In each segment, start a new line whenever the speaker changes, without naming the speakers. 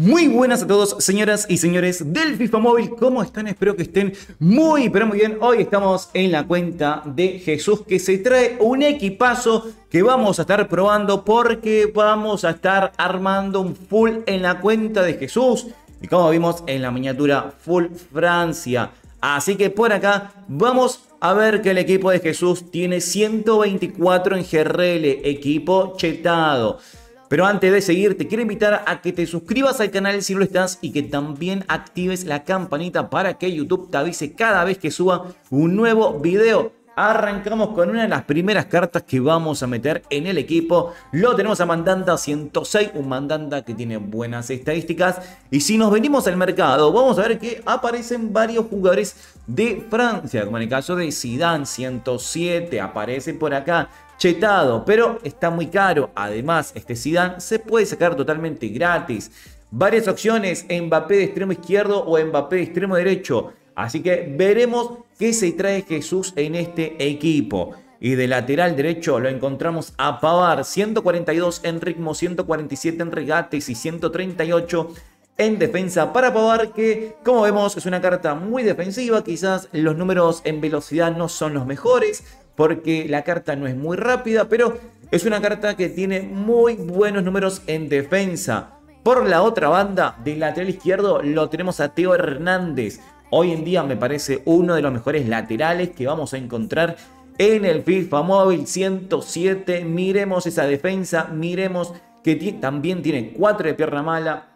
Muy buenas a todos, señoras y señores del FIFA Móvil. ¿Cómo están? Espero que estén muy, pero muy bien. Hoy estamos en la cuenta de Jesús que se trae un equipazo que vamos a estar probando porque vamos a estar armando un full en la cuenta de Jesús. Y como vimos en la miniatura, full Francia. Así que por acá vamos a ver que el equipo de Jesús tiene 124 en GRL, equipo chetado. Pero antes de seguir, te quiero invitar a que te suscribas al canal si no lo estás y que también actives la campanita para que YouTube te avise cada vez que suba un nuevo video. Arrancamos con una de las primeras cartas que vamos a meter en el equipo. Lo tenemos a mandanda 106, un Mandanda que tiene buenas estadísticas. Y si nos venimos al mercado, vamos a ver que aparecen varios jugadores de Francia, como en el caso de Zidane 107, aparece por acá chetado, pero está muy caro. Además, este Zidane se puede sacar totalmente gratis. Varias opciones, Mbappé de extremo izquierdo o Mbappé de extremo derecho. Así que veremos qué se trae Jesús en este equipo. Y de lateral derecho lo encontramos a Pavar, 142 en ritmo, 147 en regates y 138 en defensa para Pavar, que como vemos es una carta muy defensiva, quizás los números en velocidad no son los mejores, porque la carta no es muy rápida, pero es una carta que tiene muy buenos números en defensa. Por la otra banda, del lateral izquierdo, lo tenemos a Teo Hernández. Hoy en día me parece uno de los mejores laterales que vamos a encontrar en el FIFA Móvil 107. Miremos esa defensa, miremos que también tiene 4 de pierna mala,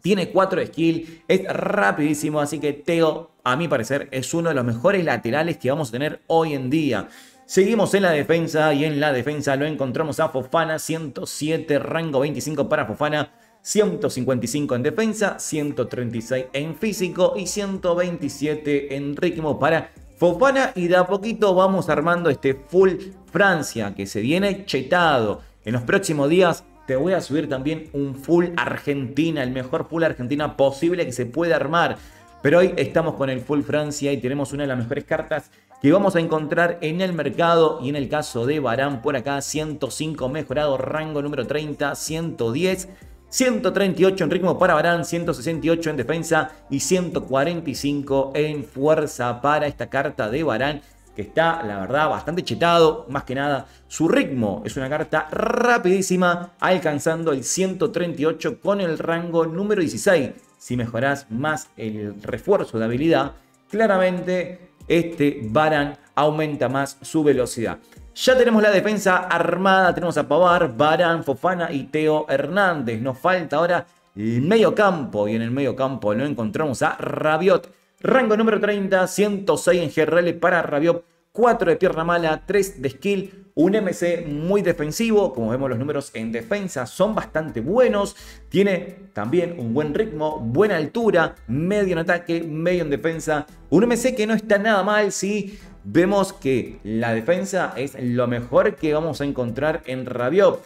tiene 4 de skill, es rapidísimo, así que Teo, a mi parecer, es uno de los mejores laterales que vamos a tener hoy en día. Seguimos en la defensa y en la defensa lo encontramos a Fofana, 107, rango 25 para Fofana, 155 en defensa, 136 en físico y 127 en ritmo para Fofana. Y de a poquito vamos armando este full Francia que se viene chetado. En los próximos días te voy a subir también un full Argentina, el mejor full Argentina posible que se pueda armar. Pero hoy estamos con el full Francia y tenemos una de las mejores cartas que vamos a encontrar en el mercado y en el caso de Barán por acá 105 mejorado, rango número 30, 110. 138 en ritmo para Barán, 168 en defensa y 145 en fuerza para esta carta de Barán que está, la verdad, bastante chetado. Más que nada, su ritmo es una carta rapidísima, alcanzando el 138 con el rango número 16. Si mejorás más el refuerzo de habilidad, claramente este Baran aumenta más su velocidad. Ya tenemos la defensa armada, tenemos a Pavar, Baran, Fofana y Teo Hernández. Nos falta ahora el medio campo y en el medio campo lo encontramos a Rabiot. Rango número 30, 106 en GRL para Rabiot, 4 de pierna mala, 3 de skill, un MC muy defensivo, como vemos los números en defensa son bastante buenos, tiene también un buen ritmo, buena altura, medio en ataque, medio en defensa, un MC que no está nada mal si vemos que la defensa es lo mejor que vamos a encontrar en Rabiop.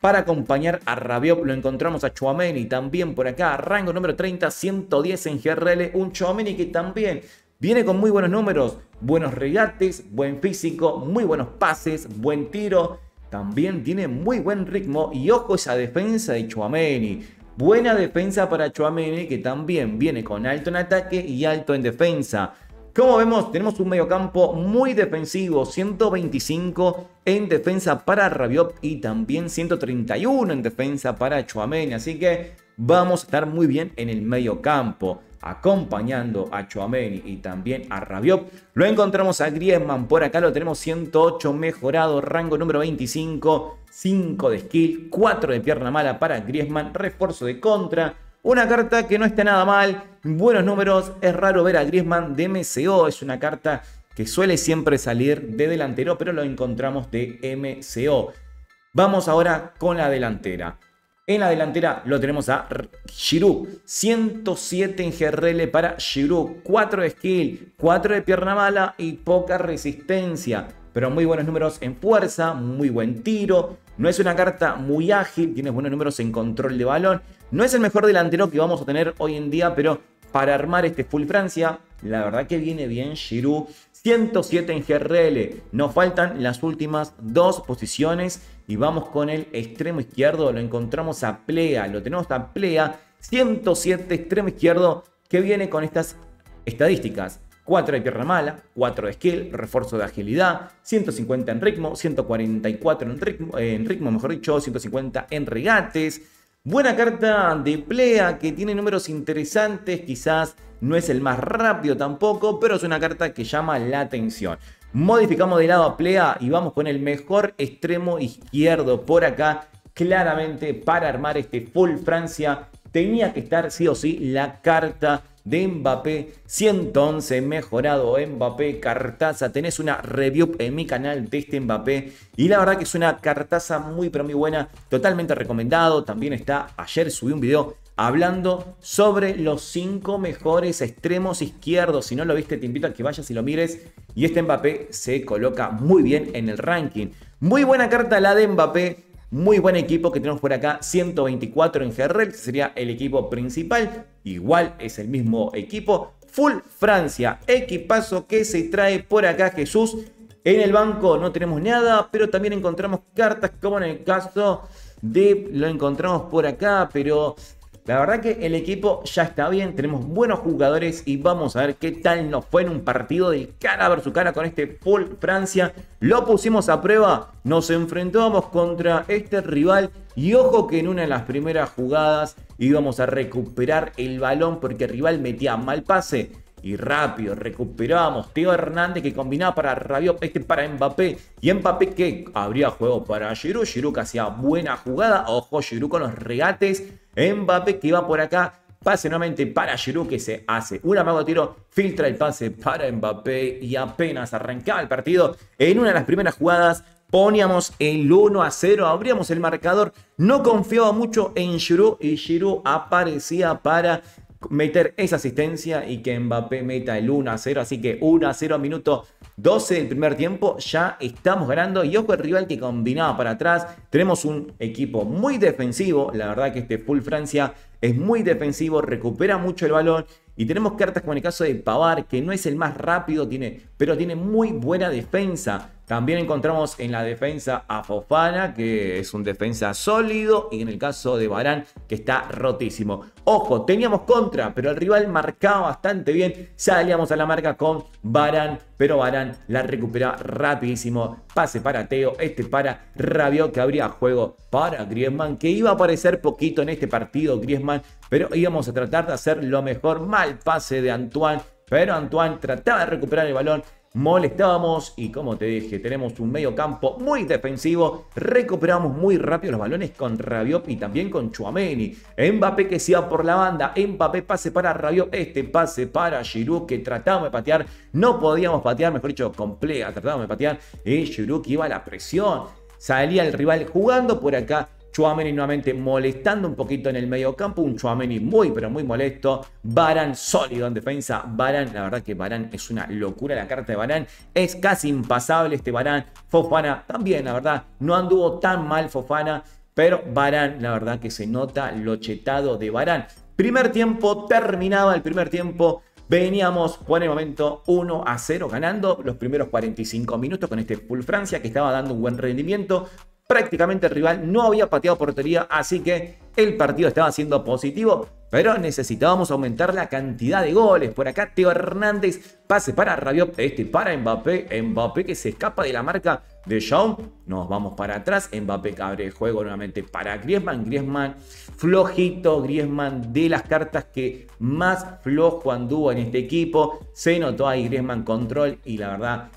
Para acompañar a Rabiop lo encontramos a Chuameni. también por acá, rango número 30, 110 en GRL, un Chuameni que también Viene con muy buenos números, buenos regates, buen físico, muy buenos pases, buen tiro. También tiene muy buen ritmo y ojo esa defensa de Chuameni. Buena defensa para Chuameni que también viene con alto en ataque y alto en defensa. Como vemos, tenemos un mediocampo muy defensivo, 125 en defensa para Rabiot y también 131 en defensa para Chuameni. Así que vamos a estar muy bien en el mediocampo acompañando a Chouameni y también a Rabiot. Lo encontramos a Griezmann, por acá lo tenemos 108 mejorado, rango número 25, 5 de skill, 4 de pierna mala para Griezmann, refuerzo de contra, una carta que no está nada mal, buenos números, es raro ver a Griezmann de MCO, es una carta que suele siempre salir de delantero, pero lo encontramos de MCO. Vamos ahora con la delantera. En la delantera lo tenemos a Giroud. 107 en GRL para Giroud. 4 de skill, 4 de pierna mala y poca resistencia. Pero muy buenos números en fuerza, muy buen tiro. No es una carta muy ágil, tiene buenos números en control de balón. No es el mejor delantero que vamos a tener hoy en día, pero para armar este Full Francia, la verdad que viene bien Giroud. 107 en GRL. Nos faltan las últimas dos posiciones y vamos con el extremo izquierdo, lo encontramos a Plea, lo tenemos a Plea, 107 extremo izquierdo, que viene con estas estadísticas. 4 de pierna mala, 4 de skill, refuerzo de agilidad, 150 en ritmo, 144 en ritmo, en ritmo mejor dicho, 150 en regates. Buena carta de Plea que tiene números interesantes, quizás no es el más rápido tampoco, pero es una carta que llama la atención. Modificamos de lado a Plea y vamos con el mejor extremo izquierdo por acá. Claramente para armar este full Francia tenía que estar sí o sí la carta de Mbappé 111 mejorado Mbappé cartaza tenés una review en mi canal de este Mbappé y la verdad que es una cartaza muy pero muy buena totalmente recomendado también está ayer subí un video hablando sobre los cinco mejores extremos izquierdos. Si no lo viste, te invito a que vayas y lo mires. Y este Mbappé se coloca muy bien en el ranking. Muy buena carta la de Mbappé. Muy buen equipo que tenemos por acá, 124 en GRL, e sería el equipo principal. Igual es el mismo equipo. Full Francia, equipazo que se trae por acá Jesús. En el banco no tenemos nada, pero también encontramos cartas como en el caso de... Lo encontramos por acá, pero la verdad que el equipo ya está bien, tenemos buenos jugadores y vamos a ver qué tal nos fue en un partido de cara su cara con este Paul Francia. Lo pusimos a prueba, nos enfrentamos contra este rival y ojo que en una de las primeras jugadas íbamos a recuperar el balón porque el rival metía mal pase y rápido recuperábamos. Teo Hernández que combinaba para Rabiot, este para Mbappé. Y Mbappé que abría juego para Giroud. Giroud que hacía buena jugada. Ojo, Giroud con los regates. Mbappé que va por acá. Pase nuevamente para Giroud que se hace un amago tiro, filtra el pase para Mbappé y apenas arrancaba el partido en una de las primeras jugadas poníamos el 1 a 0, abríamos el marcador, no confiaba mucho en Giroud y Giroud aparecía para meter esa asistencia y que Mbappé meta el 1 a 0, así que 1 a 0 minuto 12 del primer tiempo, ya estamos ganando. Y ojo el rival que combinaba para atrás. Tenemos un equipo muy defensivo. La verdad que este Full Francia es muy defensivo, recupera mucho el balón y tenemos cartas como en el caso de Pavar, que no es el más rápido, tiene, pero tiene muy buena defensa. También encontramos en la defensa a Fofana, que es un defensa sólido, y en el caso de Barán, que está rotísimo. Ojo, teníamos contra, pero el rival marcaba bastante bien. Salíamos a la marca con Barán, pero Barán la recupera rapidísimo. Pase para Teo, este para Rabio que habría juego para Griezmann, que iba a aparecer poquito en este partido. Griezmann pero íbamos a tratar de hacer lo mejor. Mal pase de Antoine, pero Antoine trataba de recuperar el balón. Molestábamos y como te dije, tenemos un medio campo muy defensivo. Recuperamos muy rápido los balones con Rabiop y también con Chuameni. Mbappé que se iba por la banda. Mbappé pase para Rabiop, Este pase para Giroud que tratábamos de patear. No podíamos patear, mejor dicho, completa. Tratábamos de patear. Y Giroud que iba a la presión. Salía el rival jugando por acá Chuameni nuevamente molestando un poquito en el medio campo. Un Chuameni muy, pero muy molesto. Barán sólido en defensa. Barán, la verdad que Barán es una locura la carta de Barán. Es casi impasable este Barán. Fofana también, la verdad, no anduvo tan mal Fofana. Pero Barán, la verdad que se nota lo chetado de Barán. Primer tiempo, terminaba el primer tiempo. Veníamos por el momento 1 a 0 ganando los primeros 45 minutos con este Full Francia que estaba dando un buen rendimiento prácticamente el rival no había pateado portería, así que el partido estaba siendo positivo, pero necesitábamos aumentar la cantidad de goles. Por acá Teo Hernández, pase para Rabiot, este para Mbappé, Mbappé que se escapa de la marca de Shawn, nos vamos para atrás, Mbappé abre el juego nuevamente para Griezmann, Griezmann flojito, Griezmann de las cartas que más flojo anduvo en este equipo, se notó ahí Griezmann control y la verdad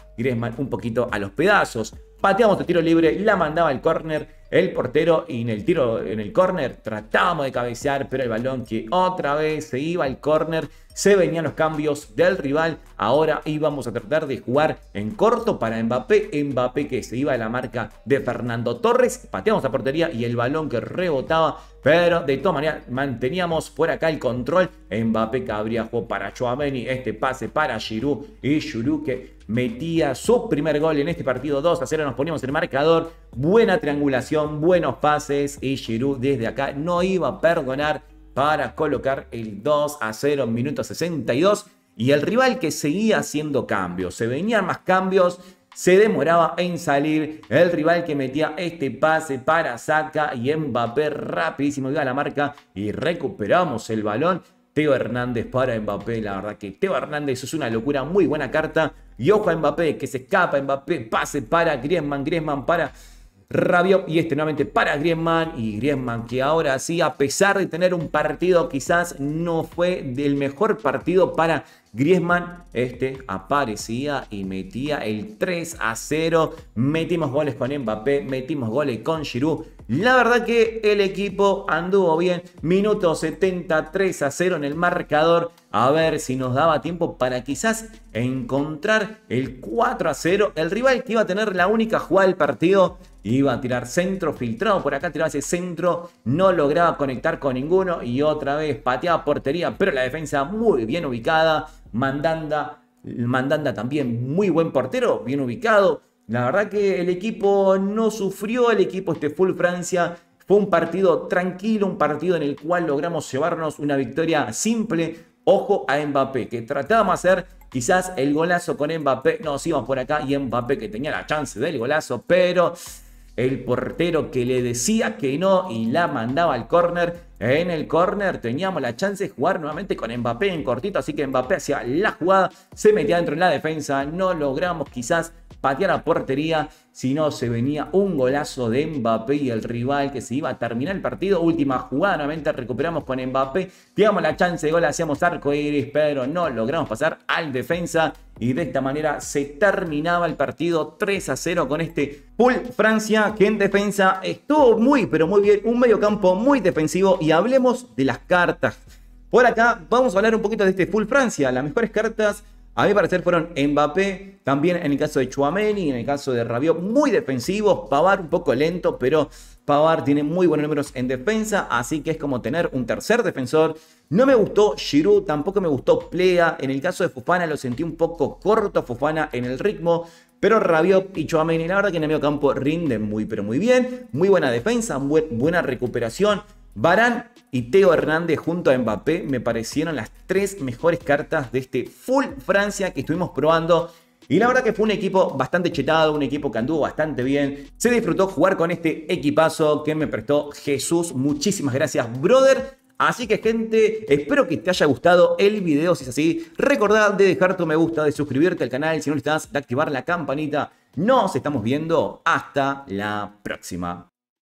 un poquito a los pedazos. Pateamos de tiro libre, la mandaba el córner el portero y en el tiro en el córner tratábamos de cabecear, pero el balón que otra vez se iba al córner, se venían los cambios del rival. Ahora íbamos a tratar de jugar en corto para Mbappé, Mbappé que se iba a la marca de Fernando Torres, pateamos la portería y el balón que rebotaba, pero de todas maneras manteníamos fuera acá el control. Mbappé que habría para Chouameni, este pase para Giroud y Giroud que metía su primer gol en este partido 2 a 0. Nos poníamos el marcador. Buena triangulación, buenos pases. Y Giroud desde acá no iba a perdonar para colocar el 2 a 0 en minuto 62. Y el rival que seguía haciendo cambios. Se venían más cambios. Se demoraba en salir el rival que metía este pase para Saca y Mbappé rapidísimo iba a la marca y recuperamos el balón. Teo Hernández para Mbappé, la verdad que Teo Hernández es una locura, muy buena carta, y ojo a Mbappé, que se escapa Mbappé, pase para Griezmann, Griezmann para Rabiot y este nuevamente para Griezmann y Griezmann que ahora sí, a pesar de tener un partido quizás no fue del mejor partido para Griezmann, este aparecía y metía el 3 a 0, metimos goles con Mbappé, metimos goles con Giroud la verdad que el equipo anduvo bien. Minuto 73 a 0 en el marcador. A ver si nos daba tiempo para quizás encontrar el 4 a 0. El rival que iba a tener la única jugada del partido. Iba a tirar centro filtrado. Por acá tiraba ese centro. No lograba conectar con ninguno. Y otra vez pateaba portería. Pero la defensa muy bien ubicada. Mandanda. Mandanda también muy buen portero. Bien ubicado la verdad que el equipo no sufrió, el equipo este full Francia. Fue un partido tranquilo, un partido en el cual logramos llevarnos una victoria simple. Ojo a Mbappé, que tratábamos de hacer quizás el golazo con Mbappé. Nos íbamos por acá y Mbappé que tenía la chance del golazo, pero el portero que le decía que no y la mandaba al córner. En el córner teníamos la chance de jugar nuevamente con Mbappé en cortito, así que Mbappé hacía la jugada, se metía dentro en la defensa, no logramos quizás patear a portería, si no se venía un golazo de Mbappé y el rival que se iba a terminar el partido. Última jugada, nuevamente recuperamos con Mbappé, tiramos la chance de gol, hacíamos arco iris, pero no logramos pasar al defensa y de esta manera se terminaba el partido 3 a 0 con este Pool Francia que en defensa estuvo muy pero muy bien, un medio campo muy defensivo y hablemos de las cartas. Por acá vamos a hablar un poquito de este Full Francia, las mejores cartas a mi parecer fueron Mbappé, también en el caso de Chuameni, en el caso de Rabiot, muy defensivos, Pavar un poco lento, pero Pavar tiene muy buenos números en defensa, así que es como tener un tercer defensor. No me gustó Giroud, tampoco me gustó Plea, en el caso de Fufana lo sentí un poco corto, Fufana en el ritmo, pero Rabiot y Chuameni, la verdad que en el medio campo rinden muy pero muy bien, muy buena defensa, buena recuperación, Barán y Teo Hernández junto a Mbappé me parecieron las tres mejores cartas de este full Francia que estuvimos probando. Y la verdad que fue un equipo bastante chetado, un equipo que anduvo bastante bien. Se disfrutó jugar con este equipazo que me prestó Jesús. Muchísimas gracias, brother. Así que gente, espero que te haya gustado el video. Si es así, recordad de dejar tu me gusta, de suscribirte al canal. Si no lo estás, de activar la campanita. Nos estamos viendo. Hasta la próxima.